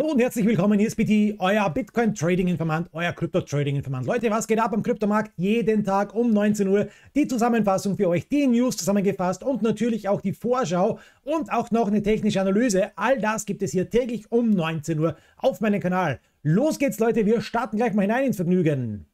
Hallo und herzlich willkommen, hier ist BT, euer Bitcoin-Trading-Informant, euer Krypto-Trading-Informant. Leute, was geht ab am Kryptomarkt? Jeden Tag um 19 Uhr die Zusammenfassung für euch, die News zusammengefasst und natürlich auch die Vorschau und auch noch eine technische Analyse. All das gibt es hier täglich um 19 Uhr auf meinem Kanal. Los geht's, Leute, wir starten gleich mal hinein ins Vergnügen.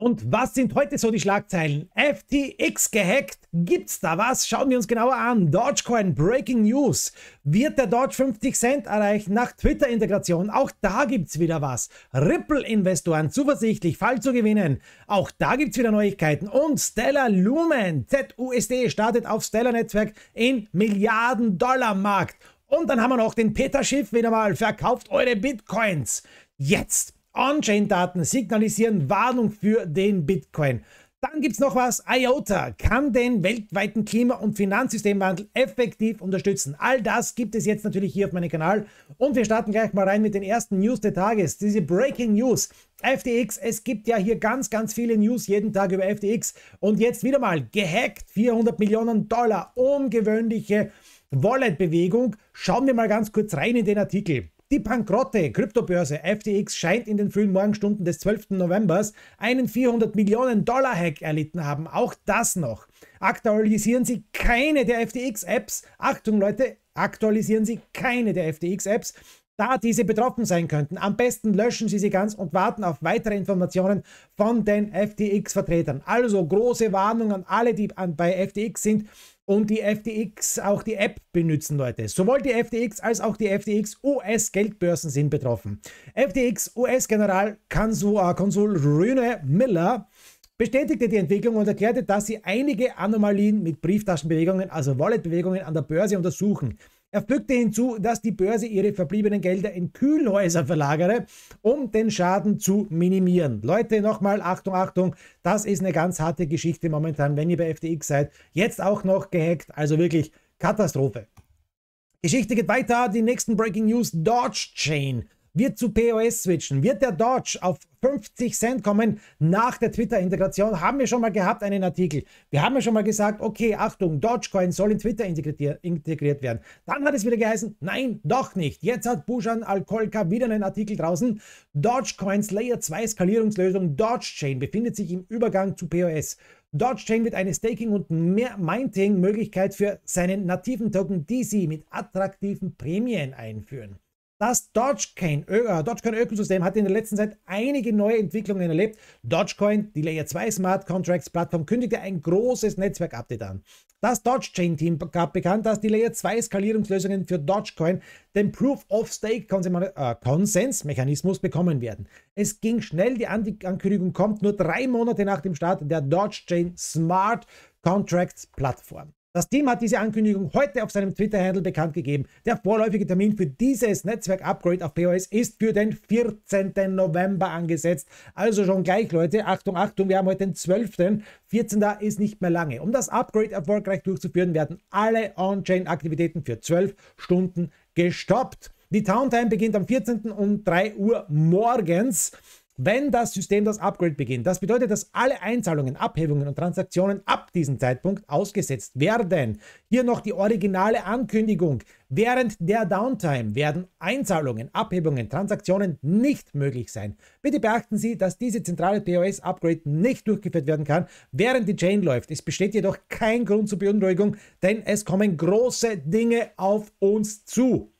Und was sind heute so die Schlagzeilen? FTX gehackt? Gibt's da was? Schauen wir uns genauer an. Dogecoin Breaking News. Wird der Doge 50 Cent erreichen nach Twitter-Integration? Auch da gibt's wieder was. Ripple-Investoren zuversichtlich, Fall zu gewinnen. Auch da gibt's wieder Neuigkeiten. Und Stellar Lumen ZUSD startet auf Stellar-Netzwerk in Milliarden-Dollar-Markt. Und dann haben wir noch den Peter Schiff wieder mal. Verkauft eure Bitcoins. Jetzt! On-Chain-Daten signalisieren Warnung für den Bitcoin. Dann gibt es noch was. IOTA kann den weltweiten Klima- und Finanzsystemwandel effektiv unterstützen. All das gibt es jetzt natürlich hier auf meinem Kanal. Und wir starten gleich mal rein mit den ersten News des Tages. Diese Breaking News. FTX, es gibt ja hier ganz, ganz viele News jeden Tag über FTX. Und jetzt wieder mal gehackt. 400 Millionen Dollar. Ungewöhnliche Wallet-Bewegung. Schauen wir mal ganz kurz rein in den Artikel. Die Pankrotte Kryptobörse FTX scheint in den frühen Morgenstunden des 12. November einen 400 Millionen Dollar Hack erlitten haben. Auch das noch. Aktualisieren Sie keine der FTX-Apps. Achtung Leute, aktualisieren Sie keine der FTX-Apps, da diese betroffen sein könnten. Am besten löschen Sie sie ganz und warten auf weitere Informationen von den FTX-Vertretern. Also große Warnung an alle, die bei FTX sind und die FTX, auch die App benutzen Leute. Sowohl die FTX als auch die FTX US-Geldbörsen sind betroffen. FTX US-General Konsul Rune Miller bestätigte die Entwicklung und erklärte, dass sie einige Anomalien mit Brieftaschenbewegungen, also Walletbewegungen an der Börse untersuchen. Er fügte hinzu, dass die Börse ihre verbliebenen Gelder in Kühlhäuser verlagere, um den Schaden zu minimieren. Leute, nochmal Achtung, Achtung, das ist eine ganz harte Geschichte momentan, wenn ihr bei FTX seid. Jetzt auch noch gehackt, also wirklich Katastrophe. Geschichte geht weiter, die nächsten Breaking News, Dodge Chain wird zu POS switchen, wird der Dodge auf 50 Cent kommen nach der Twitter-Integration, haben wir schon mal gehabt einen Artikel. Wir haben ja schon mal gesagt, okay, Achtung, Dogecoin soll in Twitter integriert, werden. Dann hat es wieder geheißen, nein, doch nicht. Jetzt hat Bujan Alkolka wieder einen Artikel draußen. Dogecoins Layer 2 Skalierungslösung Dogechain befindet sich im Übergang zu POS. Dogechain wird eine Staking- und mining möglichkeit für seinen nativen Token DC mit attraktiven Prämien einführen. Das Dogecoin, äh, Dogecoin Ökosystem hat in der letzten Zeit einige neue Entwicklungen erlebt. Dogecoin, die Layer 2 Smart Contracts Plattform, kündigte ein großes Netzwerkupdate an. Das Dogechain Team gab bekannt, dass die Layer 2 Skalierungslösungen für Dogecoin den Proof of Stake äh, Konsens Mechanismus bekommen werden. Es ging schnell, die Ankündigung kommt nur drei Monate nach dem Start der Dogechain Smart Contracts Plattform. Das Team hat diese Ankündigung heute auf seinem Twitter-Handle bekannt gegeben. Der vorläufige Termin für dieses Netzwerk-Upgrade auf POS ist für den 14. November angesetzt. Also schon gleich, Leute. Achtung, Achtung, wir haben heute den 12. 14. ist nicht mehr lange. Um das Upgrade erfolgreich durchzuführen, werden alle On-Chain-Aktivitäten für 12 Stunden gestoppt. Die Towntime beginnt am 14. um 3 Uhr morgens wenn das System das Upgrade beginnt. Das bedeutet, dass alle Einzahlungen, Abhebungen und Transaktionen ab diesem Zeitpunkt ausgesetzt werden. Hier noch die originale Ankündigung. Während der Downtime werden Einzahlungen, Abhebungen, Transaktionen nicht möglich sein. Bitte beachten Sie, dass diese zentrale POS-Upgrade nicht durchgeführt werden kann, während die Chain läuft. Es besteht jedoch kein Grund zur Beunruhigung, denn es kommen große Dinge auf uns zu.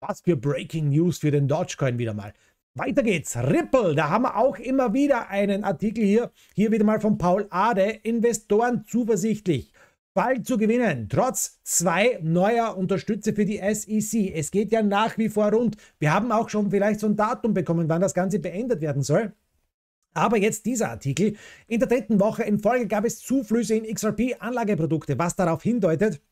Was für Breaking News für den Dogecoin wieder mal. Weiter geht's. Ripple, da haben wir auch immer wieder einen Artikel hier. Hier wieder mal von Paul Ade. Investoren zuversichtlich. Bald zu gewinnen, trotz zwei neuer Unterstützer für die SEC. Es geht ja nach wie vor rund. Wir haben auch schon vielleicht so ein Datum bekommen, wann das Ganze beendet werden soll. Aber jetzt dieser Artikel. In der dritten Woche in Folge gab es Zuflüsse in XRP-Anlageprodukte, was darauf hindeutet,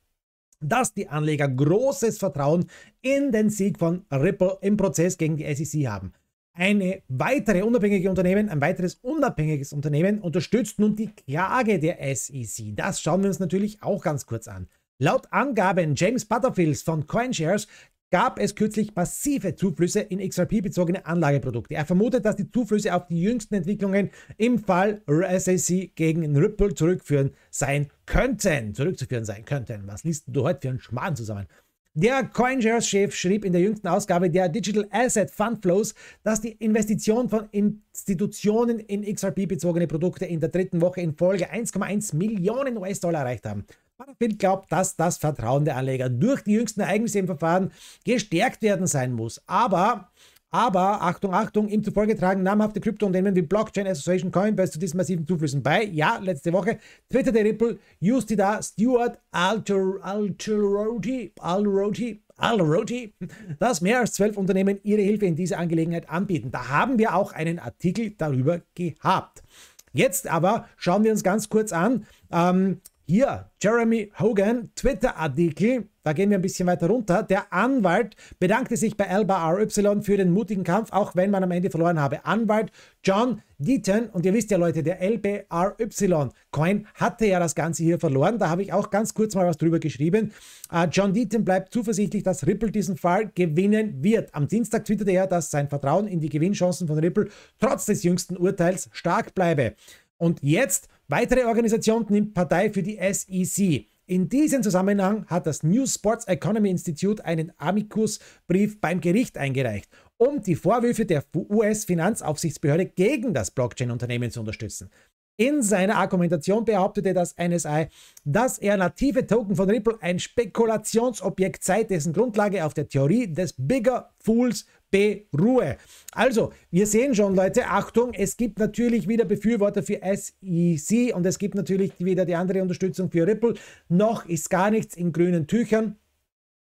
dass die Anleger großes Vertrauen in den Sieg von Ripple im Prozess gegen die SEC haben. Eine weitere unabhängige Unternehmen, ein weiteres unabhängiges Unternehmen unterstützt nun die Klage der SEC. Das schauen wir uns natürlich auch ganz kurz an. Laut Angaben James Butterfields von CoinShares gab es kürzlich massive Zuflüsse in XRP-bezogene Anlageprodukte. Er vermutet, dass die Zuflüsse auf die jüngsten Entwicklungen im Fall SEC gegen Ripple zurückführen sein könnten. Zurückzuführen sein könnten. Was liest du heute für einen Schmarrn zusammen? Der CoinShares-Chef schrieb in der jüngsten Ausgabe der Digital Asset Fund Flows, dass die Investition von Institutionen in XRP-bezogene Produkte in der dritten Woche in Folge 1,1 Millionen US-Dollar erreicht haben. Butterfield glaubt, dass das Vertrauen der Anleger durch die jüngsten Ereignisse im Verfahren gestärkt werden sein muss. Aber aber Achtung, Achtung, ihm zufolge tragen namhafte Kryptounternehmen wie Blockchain Association Coinbase zu diesen massiven Zuflüssen bei. Ja, letzte Woche twitterte Ripple, Justida Stewart Alroti, Alroti, Alroti, dass mehr als zwölf Unternehmen ihre Hilfe in dieser Angelegenheit anbieten. Da haben wir auch einen Artikel darüber gehabt. Jetzt aber schauen wir uns ganz kurz an, ähm, hier, Jeremy Hogan, Twitter-Artikel, da gehen wir ein bisschen weiter runter. Der Anwalt bedankte sich bei Alba RY für den mutigen Kampf, auch wenn man am Ende verloren habe. Anwalt John Deaton, und ihr wisst ja Leute, der LBRY-Coin hatte ja das Ganze hier verloren. Da habe ich auch ganz kurz mal was drüber geschrieben. Uh, John Deaton bleibt zuversichtlich, dass Ripple diesen Fall gewinnen wird. Am Dienstag twitterte er, dass sein Vertrauen in die Gewinnchancen von Ripple trotz des jüngsten Urteils stark bleibe. Und jetzt Weitere Organisation nimmt Partei für die SEC. In diesem Zusammenhang hat das New Sports Economy Institute einen Amicus-Brief beim Gericht eingereicht, um die Vorwürfe der US-Finanzaufsichtsbehörde gegen das Blockchain-Unternehmen zu unterstützen. In seiner Argumentation behauptete das NSI, dass er native Token von Ripple ein Spekulationsobjekt sei, dessen Grundlage auf der Theorie des Bigger Fools beruhe. Also, wir sehen schon, Leute, Achtung, es gibt natürlich wieder Befürworter für SEC und es gibt natürlich wieder die andere Unterstützung für Ripple. Noch ist gar nichts in grünen Tüchern.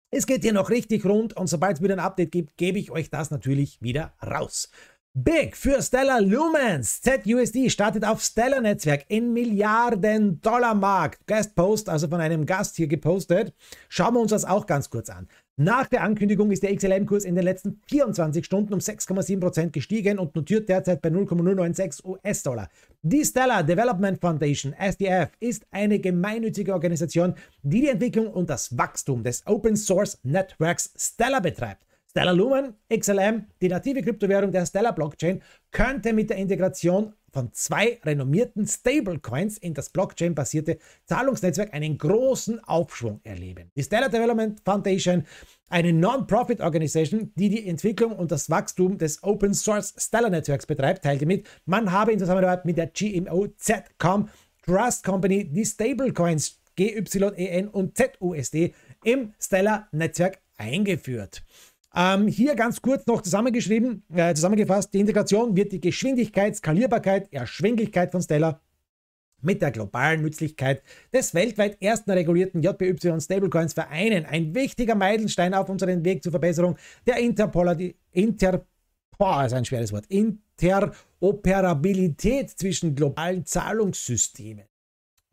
Es geht hier noch richtig rund und sobald es wieder ein Update gibt, gebe ich euch das natürlich wieder raus. Big für Stellar Lumens. ZUSD startet auf Stellar Netzwerk in Milliarden Dollar Markt. Guest Post, also von einem Gast hier gepostet. Schauen wir uns das auch ganz kurz an. Nach der Ankündigung ist der XLM-Kurs in den letzten 24 Stunden um 6,7% gestiegen und notiert derzeit bei 0,096 US-Dollar. Die Stellar Development Foundation, SDF, ist eine gemeinnützige Organisation, die die Entwicklung und das Wachstum des Open Source Networks Stellar betreibt. Stellar Lumen, XLM, die native Kryptowährung der Stellar Blockchain, könnte mit der Integration von zwei renommierten Stablecoins in das Blockchain-basierte Zahlungsnetzwerk einen großen Aufschwung erleben. Die Stellar Development Foundation, eine Non-Profit-Organisation, die die Entwicklung und das Wachstum des Open-Source stellar networks betreibt, teilte mit, man habe in Zusammenarbeit mit der GMO Zcom Trust Company die Stablecoins GYEN und ZUSD im Stellar-Netzwerk eingeführt. Ähm, hier ganz kurz noch zusammengeschrieben, äh, zusammengefasst, die Integration wird die Geschwindigkeit, Skalierbarkeit, Erschwinglichkeit von Stellar mit der globalen Nützlichkeit des weltweit ersten regulierten JPY Stablecoins vereinen. Ein wichtiger Meilenstein auf unserem Weg zur Verbesserung der Inter, boah, ist ein schweres Wort, Interoperabilität zwischen globalen Zahlungssystemen.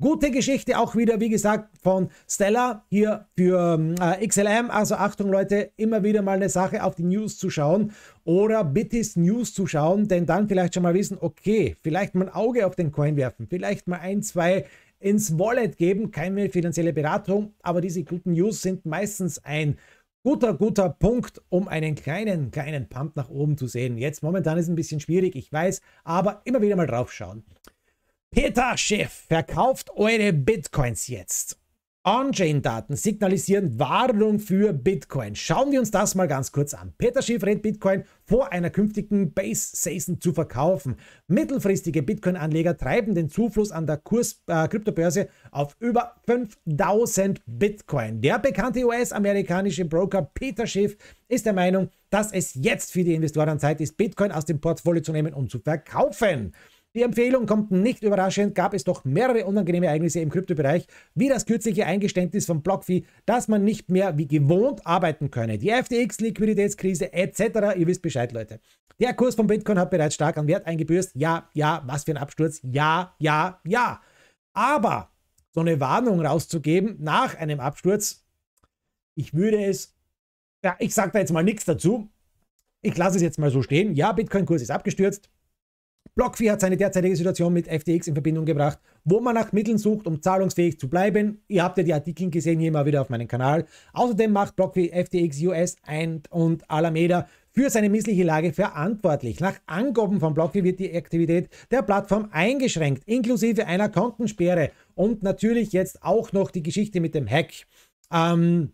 Gute Geschichte auch wieder, wie gesagt, von Stella hier für äh, XLM. Also Achtung Leute, immer wieder mal eine Sache auf die News zu schauen oder Bittis News zu schauen, denn dann vielleicht schon mal wissen, okay, vielleicht mal ein Auge auf den Coin werfen, vielleicht mal ein, zwei ins Wallet geben, keine finanzielle Beratung, aber diese guten News sind meistens ein guter, guter Punkt, um einen kleinen, kleinen Pump nach oben zu sehen. Jetzt momentan ist es ein bisschen schwierig, ich weiß, aber immer wieder mal drauf schauen. Peter Schiff, verkauft eure Bitcoins jetzt. On-Chain-Daten signalisieren Warnung für Bitcoin. Schauen wir uns das mal ganz kurz an. Peter Schiff rät Bitcoin vor einer künftigen Base-Season zu verkaufen. Mittelfristige Bitcoin-Anleger treiben den Zufluss an der Kurs äh, Kryptobörse auf über 5000 Bitcoin. Der bekannte US-amerikanische Broker Peter Schiff ist der Meinung, dass es jetzt für die Investoren Zeit ist, Bitcoin aus dem Portfolio zu nehmen und zu verkaufen. Die Empfehlung kommt nicht überraschend, gab es doch mehrere unangenehme Ereignisse im Kryptobereich, wie das kürzliche Eingeständnis von BlockFi, dass man nicht mehr wie gewohnt arbeiten könne, die FTX-Liquiditätskrise etc. Ihr wisst Bescheid, Leute. Der Kurs von Bitcoin hat bereits stark an Wert eingebürst. Ja, ja, was für ein Absturz. Ja, ja, ja. Aber so eine Warnung rauszugeben nach einem Absturz, ich würde es, ja, ich sage da jetzt mal nichts dazu. Ich lasse es jetzt mal so stehen. Ja, Bitcoin-Kurs ist abgestürzt. BlockFi hat seine derzeitige Situation mit FTX in Verbindung gebracht, wo man nach Mitteln sucht, um zahlungsfähig zu bleiben. Ihr habt ja die Artikel gesehen, hier mal wieder auf meinem Kanal. Außerdem macht BlockFi FTX US ein und Alameda für seine missliche Lage verantwortlich. Nach Angaben von BlockFi wird die Aktivität der Plattform eingeschränkt, inklusive einer Kontensperre und natürlich jetzt auch noch die Geschichte mit dem Hack. Ähm,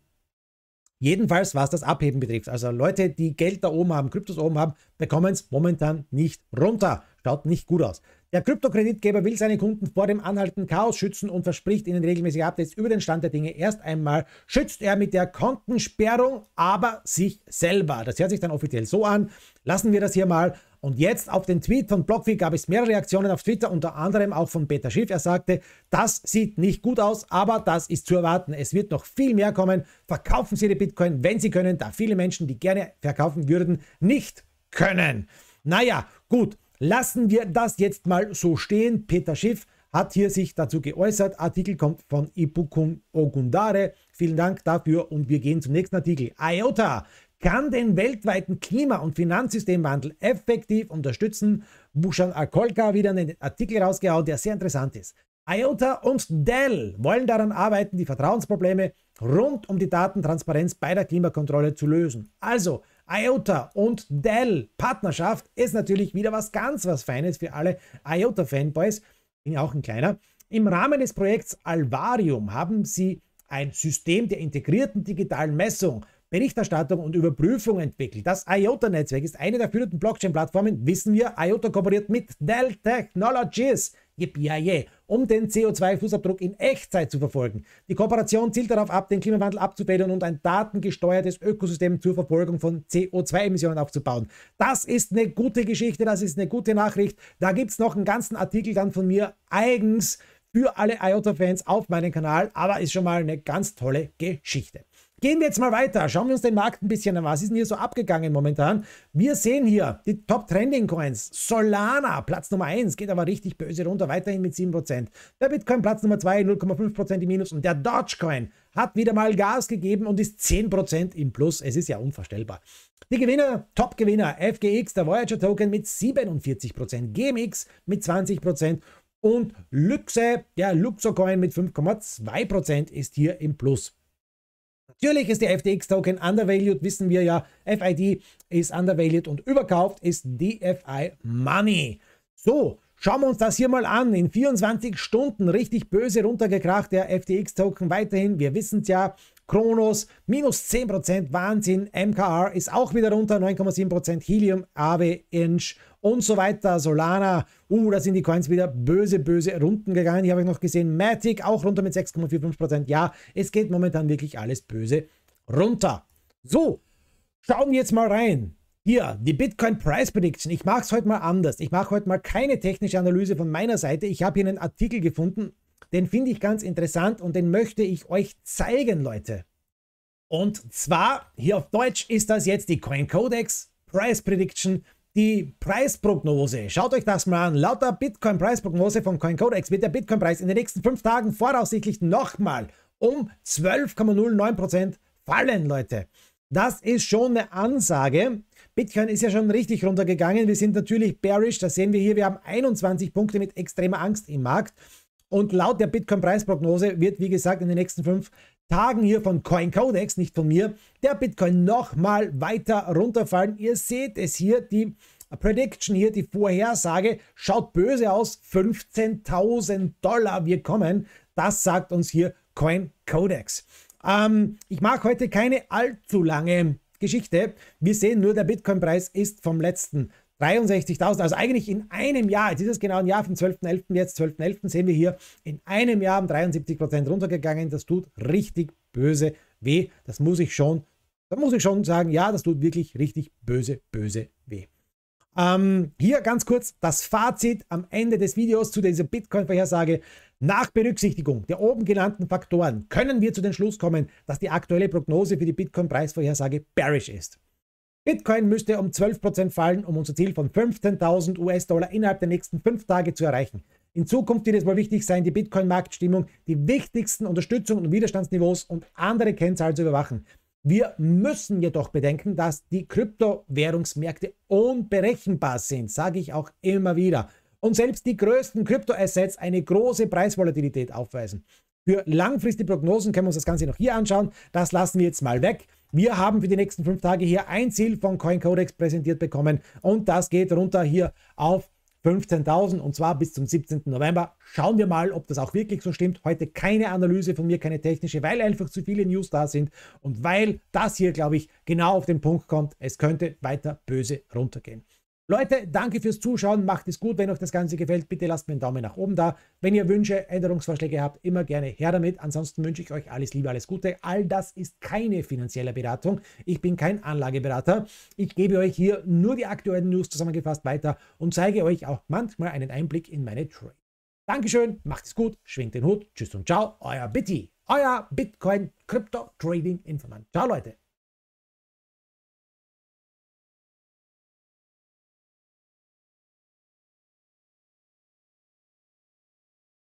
jedenfalls, was das Abheben betrifft. Also Leute, die Geld da oben haben, Kryptos oben haben, bekommen es momentan nicht runter. Schaut nicht gut aus. Der Kryptokreditgeber will seine Kunden vor dem anhaltenden Chaos schützen und verspricht ihnen regelmäßige Updates über den Stand der Dinge. Erst einmal schützt er mit der Kontensperrung aber sich selber. Das hört sich dann offiziell so an. Lassen wir das hier mal. Und jetzt auf den Tweet von Blockfi gab es mehrere Reaktionen auf Twitter, unter anderem auch von Peter Schiff. Er sagte, das sieht nicht gut aus, aber das ist zu erwarten. Es wird noch viel mehr kommen. Verkaufen Sie die Bitcoin, wenn Sie können, da viele Menschen, die gerne verkaufen würden, nicht können. Naja, gut. Lassen wir das jetzt mal so stehen. Peter Schiff hat hier sich dazu geäußert. Artikel kommt von Ibukum Ogundare. Vielen Dank dafür und wir gehen zum nächsten Artikel. IOTA kann den weltweiten Klima- und Finanzsystemwandel effektiv unterstützen. Bushan Akolka wieder einen Artikel rausgehauen, der sehr interessant ist. IOTA und Dell wollen daran arbeiten, die Vertrauensprobleme rund um die Datentransparenz bei der Klimakontrolle zu lösen. Also, IOTA und Dell Partnerschaft ist natürlich wieder was ganz was Feines für alle IOTA Fanboys. Bin ja auch ein kleiner. Im Rahmen des Projekts Alvarium haben sie ein System der integrierten digitalen Messung, Berichterstattung und Überprüfung entwickelt. Das IOTA-Netzwerk ist eine der führenden Blockchain-Plattformen, wissen wir. IOTA kooperiert mit Dell Technologies, BIA, e, um den CO2-Fußabdruck in Echtzeit zu verfolgen. Die Kooperation zielt darauf ab, den Klimawandel abzubilden und ein datengesteuertes Ökosystem zur Verfolgung von CO2-Emissionen aufzubauen. Das ist eine gute Geschichte, das ist eine gute Nachricht. Da gibt es noch einen ganzen Artikel dann von mir eigens für alle IOTA-Fans auf meinem Kanal, aber ist schon mal eine ganz tolle Geschichte. Gehen wir jetzt mal weiter. Schauen wir uns den Markt ein bisschen an. Was ist denn hier so abgegangen momentan? Wir sehen hier die Top Trending Coins. Solana, Platz Nummer 1, geht aber richtig böse runter, weiterhin mit 7%. Der Bitcoin Platz Nummer 2, 0,5% im Minus. Und der Dogecoin hat wieder mal Gas gegeben und ist 10% im Plus. Es ist ja unvorstellbar. Die Gewinner, Top-Gewinner, FGX, der Voyager Token mit 47%, GMX mit 20% und Luxe, der Luxo Coin mit 5,2% ist hier im Plus. Natürlich ist der FTX-Token undervalued, wissen wir ja. FID ist undervalued und überkauft ist DFI Money. So, schauen wir uns das hier mal an. In 24 Stunden richtig böse runtergekracht, der FTX-Token weiterhin. Wir wissen es ja, Kronos minus 10%, Wahnsinn. MKR ist auch wieder runter, 9,7%, Helium, Aave, Inch und so weiter. Solana, uh, da sind die Coins wieder böse, böse Runden gegangen. Hier habe ich noch gesehen, Matic auch runter mit 6,45%. Ja, es geht momentan wirklich alles böse runter. So, schauen wir jetzt mal rein. Hier, die Bitcoin Price Prediction. Ich mache es heute mal anders. Ich mache heute mal keine technische Analyse von meiner Seite. Ich habe hier einen Artikel gefunden, den finde ich ganz interessant und den möchte ich euch zeigen, Leute. Und zwar, hier auf Deutsch ist das jetzt die Coin Codex Price Prediction die Preisprognose. Schaut euch das mal an. Laut der Bitcoin-Preisprognose von CoinCodex wird der Bitcoin-Preis in den nächsten fünf Tagen voraussichtlich nochmal um 12,09% fallen, Leute. Das ist schon eine Ansage. Bitcoin ist ja schon richtig runtergegangen. Wir sind natürlich bearish. Das sehen wir hier. Wir haben 21 Punkte mit extremer Angst im Markt. Und laut der Bitcoin-Preisprognose wird, wie gesagt, in den nächsten fünf Tagen hier von CoinCodex, nicht von mir, der Bitcoin nochmal weiter runterfallen. Ihr seht es hier, die Prediction hier, die Vorhersage, schaut böse aus, 15.000 Dollar, wir kommen. Das sagt uns hier CoinCodex. Ähm, ich mag heute keine allzu lange Geschichte. Wir sehen nur, der Bitcoin-Preis ist vom letzten 63.000, also eigentlich in einem Jahr, jetzt ist es genau ein Jahr vom 12.11., jetzt 12.11. sehen wir hier, in einem Jahr haben 73 runtergegangen. Das tut richtig böse weh. Das muss ich schon, da muss ich schon sagen, ja, das tut wirklich richtig böse, böse weh. Ähm, hier ganz kurz das Fazit am Ende des Videos zu dieser Bitcoin-Vorhersage. Nach Berücksichtigung der oben genannten Faktoren können wir zu dem Schluss kommen, dass die aktuelle Prognose für die Bitcoin-Preisvorhersage bearish ist. Bitcoin müsste um 12% fallen, um unser Ziel von 15.000 US-Dollar innerhalb der nächsten fünf Tage zu erreichen. In Zukunft wird es wohl wichtig sein, die Bitcoin-Marktstimmung, die wichtigsten Unterstützung und Widerstandsniveaus und andere Kennzahlen zu überwachen. Wir müssen jedoch bedenken, dass die Kryptowährungsmärkte unberechenbar sind, sage ich auch immer wieder. Und selbst die größten Kryptoassets eine große Preisvolatilität aufweisen. Für langfristige Prognosen können wir uns das Ganze noch hier anschauen. Das lassen wir jetzt mal weg. Wir haben für die nächsten fünf Tage hier ein Ziel von Coin Codex präsentiert bekommen und das geht runter hier auf 15.000 und zwar bis zum 17. November. Schauen wir mal, ob das auch wirklich so stimmt. Heute keine Analyse von mir, keine technische, weil einfach zu viele News da sind und weil das hier, glaube ich, genau auf den Punkt kommt. Es könnte weiter böse runtergehen. Leute, danke fürs Zuschauen. Macht es gut. Wenn euch das Ganze gefällt, bitte lasst mir einen Daumen nach oben da. Wenn ihr Wünsche, Änderungsvorschläge habt, immer gerne her damit. Ansonsten wünsche ich euch alles Liebe, alles Gute. All das ist keine finanzielle Beratung. Ich bin kein Anlageberater. Ich gebe euch hier nur die aktuellen News zusammengefasst weiter und zeige euch auch manchmal einen Einblick in meine Trade. Dankeschön, macht es gut, schwingt den Hut. Tschüss und ciao, euer Bitty, euer Bitcoin Crypto Trading Informant. Ciao, Leute.